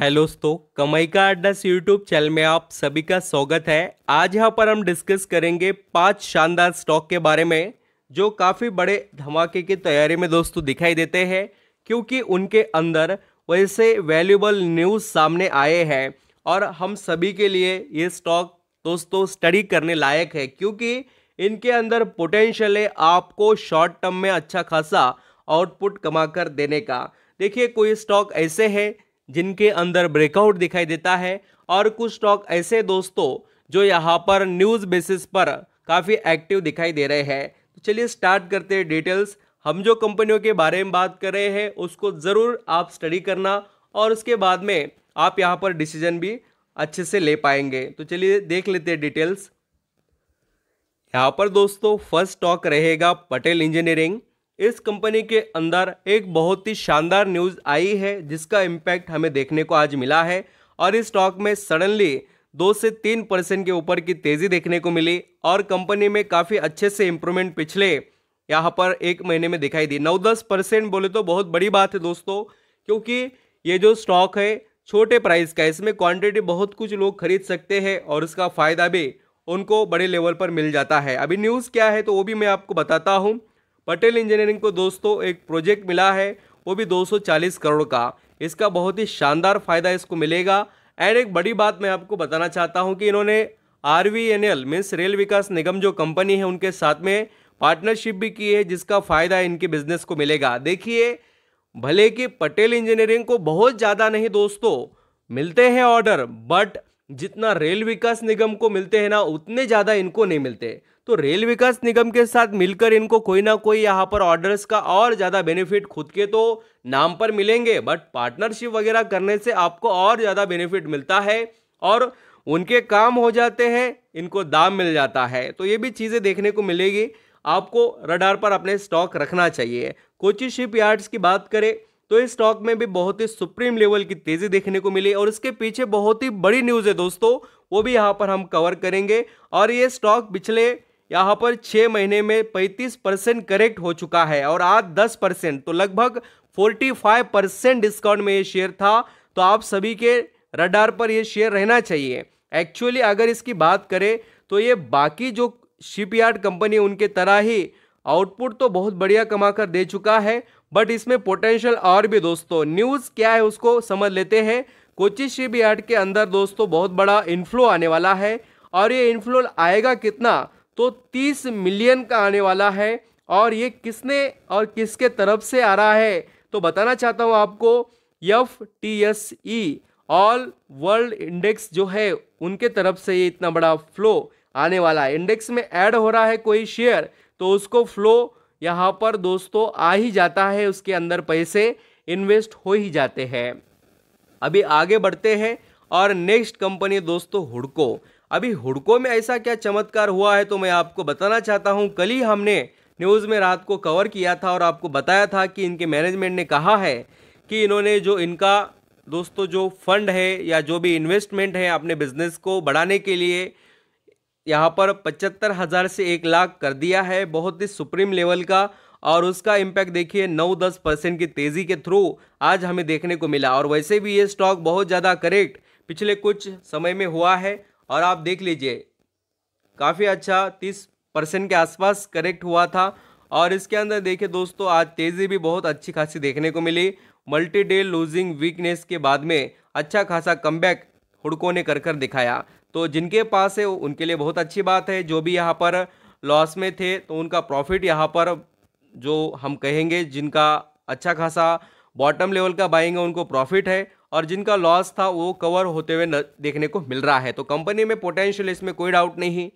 hello दोस्तों कमाई का अड्डा यूट्यूब चैनल में आप सभी का स्वागत है आज यहाँ पर हम डिस्कस करेंगे पांच शानदार स्टॉक के बारे में जो काफ़ी बड़े धमाके की तैयारी में दोस्तों दिखाई देते हैं क्योंकि उनके अंदर वैसे वैल्यूबल न्यूज़ सामने आए हैं और हम सभी के लिए ये स्टॉक दोस्तों स्टडी करने लायक है क्योंकि इनके अंदर पोटेंशियल है आपको शॉर्ट टर्म में अच्छा खासा आउटपुट कमा कर देने का देखिए कोई स्टॉक ऐसे है जिनके अंदर ब्रेकआउट दिखाई देता है और कुछ स्टॉक ऐसे दोस्तों जो यहाँ पर न्यूज़ बेसिस पर काफ़ी एक्टिव दिखाई दे रहे हैं तो चलिए स्टार्ट करते हैं डिटेल्स हम जो कंपनियों के बारे में बात कर रहे हैं उसको ज़रूर आप स्टडी करना और उसके बाद में आप यहाँ पर डिसीजन भी अच्छे से ले पाएंगे तो चलिए देख लेते हैं डिटेल्स यहाँ पर दोस्तों फर्स्ट स्टॉक रहेगा पटेल इंजीनियरिंग इस कंपनी के अंदर एक बहुत ही शानदार न्यूज़ आई है जिसका इम्पैक्ट हमें देखने को आज मिला है और इस स्टॉक में सडनली दो से तीन परसेंट के ऊपर की तेज़ी देखने को मिली और कंपनी में काफ़ी अच्छे से इम्प्रूवमेंट पिछले यहाँ पर एक महीने में दिखाई दी नौ दस परसेंट बोले तो बहुत बड़ी बात है दोस्तों क्योंकि ये जो स्टॉक है छोटे प्राइस का इसमें क्वांटिटी बहुत कुछ लोग खरीद सकते हैं और इसका फ़ायदा भी उनको बड़े लेवल पर मिल जाता है अभी न्यूज़ क्या है तो वो भी मैं आपको बताता हूँ पटेल इंजीनियरिंग को दोस्तों एक प्रोजेक्ट मिला है वो भी 240 करोड़ का इसका बहुत ही शानदार फ़ायदा इसको मिलेगा एंड एक बड़ी बात मैं आपको बताना चाहता हूँ कि इन्होंने R V N L means rail Vikas Nigam जो कंपनी है उनके साथ में पार्टनरशिप भी की है जिसका फ़ायदा इनके बिजनेस को मिलेगा देखिए भले कि पटेल इंजीनियरिंग को बहुत ज़्यादा नहीं दोस्तों मिलते हैं ऑर्डर बट जितना रेल विकास निगम को मिलते हैं ना उतने ज़्यादा इनको नहीं मिलते तो रेल विकास निगम के साथ मिलकर इनको कोई ना कोई यहाँ पर ऑर्डर्स का और ज़्यादा बेनिफिट खुद के तो नाम पर मिलेंगे बट पार्टनरशिप वगैरह करने से आपको और ज़्यादा बेनिफिट मिलता है और उनके काम हो जाते हैं इनको दाम मिल जाता है तो ये भी चीज़ें देखने को मिलेगी आपको रडार पर अपने स्टॉक रखना चाहिए कोची शिप यार्ड्स की बात करें तो इस स्टॉक में भी बहुत ही सुप्रीम लेवल की तेज़ी देखने को मिली और इसके पीछे बहुत ही बड़ी न्यूज़ है दोस्तों वो भी यहाँ पर हम कवर करेंगे और ये स्टॉक पिछले यहाँ पर छः महीने में 35 परसेंट करेक्ट हो चुका है और आज 10 परसेंट तो लगभग 45 परसेंट डिस्काउंट में ये शेयर था तो आप सभी के रडार पर ये शेयर रहना चाहिए एक्चुअली अगर इसकी बात करें तो ये बाकी जो शिपयार्ड कंपनी उनके तरह ही आउटपुट तो बहुत बढ़िया कमा कर दे चुका है बट इसमें पोटेंशियल और भी दोस्तों न्यूज़ क्या है उसको समझ लेते हैं कोची शिपयार्ड के अंदर दोस्तों बहुत बड़ा इन्फ्लो आने वाला है और ये इन्फ्लो आएगा कितना तो 30 मिलियन का आने वाला है और ये किसने और किसके तरफ से आ रहा है तो बताना चाहता हूँ आपको F T S E all world index जो है उनके तरफ से ये इतना बड़ा फ्लो आने वाला है इंडेक्स में ऐड हो रहा है कोई शेयर तो उसको फ्लो यहाँ पर दोस्तों आ ही जाता है उसके अंदर पैसे इन्वेस्ट हो ही जाते हैं अभी आगे बढ़ते हैं और नेक्स्ट कंपनी दोस्तों हुडको अभी हुड़को में ऐसा क्या चमत्कार हुआ है तो मैं आपको बताना चाहता हूँ कल ही हमने न्यूज़ में रात को कवर किया था और आपको बताया था कि इनके मैनेजमेंट ने कहा है कि इन्होंने जो इनका दोस्तों जो फंड है या जो भी इन्वेस्टमेंट है अपने बिजनेस को बढ़ाने के लिए यहाँ पर पचहत्तर हज़ार से एक लाख कर दिया है बहुत ही सुप्रीम लेवल का और उसका इम्पैक्ट देखिए नौ दस परसेंट की तेज़ी के थ्रू आज हमें देखने को मिला और वैसे भी ये स्टॉक बहुत ज़्यादा करेक्ट पिछले कुछ समय में हुआ है और आप देख लीजिए काफ़ी अच्छा तीस परसेंट के आसपास करेक्ट हुआ था और इसके अंदर देखिए दोस्तों आज तेज़ी भी बहुत अच्छी खासी देखने को मिली मल्टी डे लूजिंग वीकनेस के बाद में अच्छा खासा कमबैक हुड़कों ने कर कर दिखाया तो जिनके पास है उनके लिए बहुत अच्छी बात है जो भी यहाँ पर लॉस में थे तो उनका प्रॉफिट यहाँ पर जो हम कहेंगे जिनका अच्छा खासा बॉटम लेवल का बाइंग है उनको प्रॉफिट है और जिनका लॉस था वो कवर होते हुए देखने को मिल रहा है तो कंपनी में पोटेंशियल इसमें कोई डाउट नहीं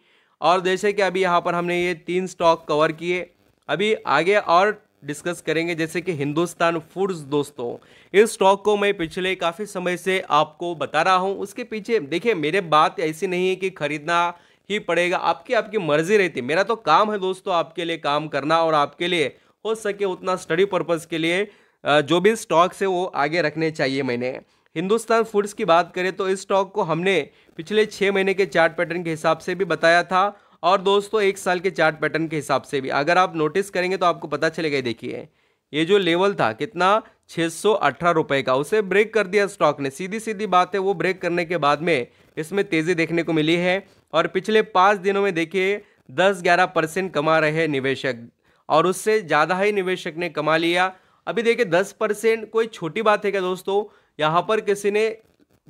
और जैसे कि अभी यहाँ पर हमने ये तीन स्टॉक कवर किए अभी आगे और डिस्कस करेंगे जैसे कि हिंदुस्तान फूड्स दोस्तों इस स्टॉक को मैं पिछले काफ़ी समय से आपको बता रहा हूँ उसके पीछे देखिए मेरे बात ऐसी नहीं है कि ख़रीदना ही पड़ेगा आपकी आपकी मर्ज़ी रहती मेरा तो काम है दोस्तों आपके लिए काम करना और आपके लिए हो सके उतना स्टडी पर्पज़ के लिए जो भी स्टॉक्स है वो आगे रखने चाहिए मैंने हिंदुस्तान फूड्स की बात करें तो इस स्टॉक को हमने पिछले छः महीने के चार्ट पैटर्न के हिसाब से भी बताया था और दोस्तों एक साल के चार्ट पैटर्न के हिसाब से भी अगर आप नोटिस करेंगे तो आपको पता चलेगा देखिए ये जो लेवल था कितना छः सौ अठारह रुपये का उसे ब्रेक कर दिया स्टॉक ने सीधी सीधी बात है वो ब्रेक करने के बाद में इसमें तेज़ी देखने को मिली है और पिछले पाँच दिनों में देखिए दस ग्यारह परसेंट कमा रहे निवेशक और उससे ज़्यादा ही निवेशक ने कमा लिया अभी देखिए दस परसेंट कोई छोटी बात है क्या दोस्तों यहाँ पर किसी ने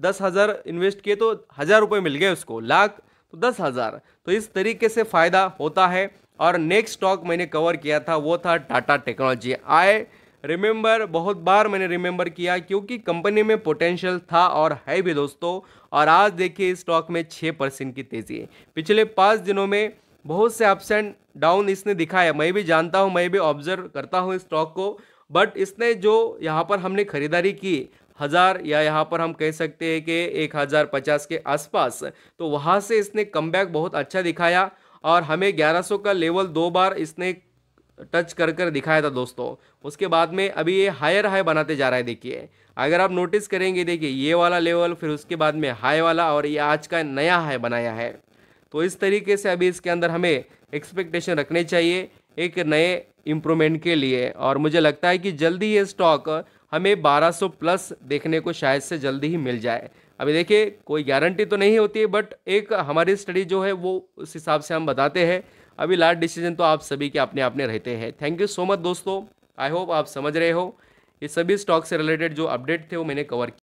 दस हज़ार इन्वेस्ट किए तो हज़ार रुपये मिल गए उसको लाख तो दस हज़ार तो इस तरीके से फ़ायदा होता है और नेक्स्ट स्टॉक मैंने कवर किया था वो था टाटा टेक्नोलॉजी आई रिमेंबर बहुत बार मैंने रिमेंबर किया क्योंकि कंपनी में पोटेंशियल था और है भी दोस्तों और आज देखिए इस स्टॉक में छः परसेंट की तेज़ी है पिछले पाँच दिनों में बहुत से अप्स एंड डाउन इसने दिखाया मैं भी जानता हूँ मैं भी ऑब्जर्व करता हूँ इस स्टॉक को बट इसने जो यहाँ पर हमने खरीदारी की हज़ार या यहाँ पर हम कह सकते हैं कि एक हज़ार पचास के आसपास तो वहाँ से इसने कम बहुत अच्छा दिखाया और हमें 1100 का लेवल दो बार इसने टच कर कर दिखाया था दोस्तों उसके बाद में अभी ये हायर हाई बनाते जा रहा है देखिए अगर आप नोटिस करेंगे देखिए ये वाला लेवल फिर उसके बाद में हाई वाला और ये आज का नया हाई बनाया है तो इस तरीके से अभी इसके अंदर हमें एक्सपेक्टेशन रखने चाहिए एक नए इम्प्रूवमेंट के लिए और मुझे लगता है कि जल्दी ये स्टॉक हमें 1200 प्लस देखने को शायद से जल्दी ही मिल जाए अभी देखिए कोई गारंटी तो नहीं होती है बट एक हमारी स्टडी जो है वो उस हिसाब से हम बताते हैं अभी लास्ट डिसीजन तो आप सभी के अपने अपने रहते हैं थैंक यू सो मच दोस्तों आई होप आप समझ रहे हो ये सभी स्टॉक से रिलेटेड जो अपडेट थे वो मैंने कवर किया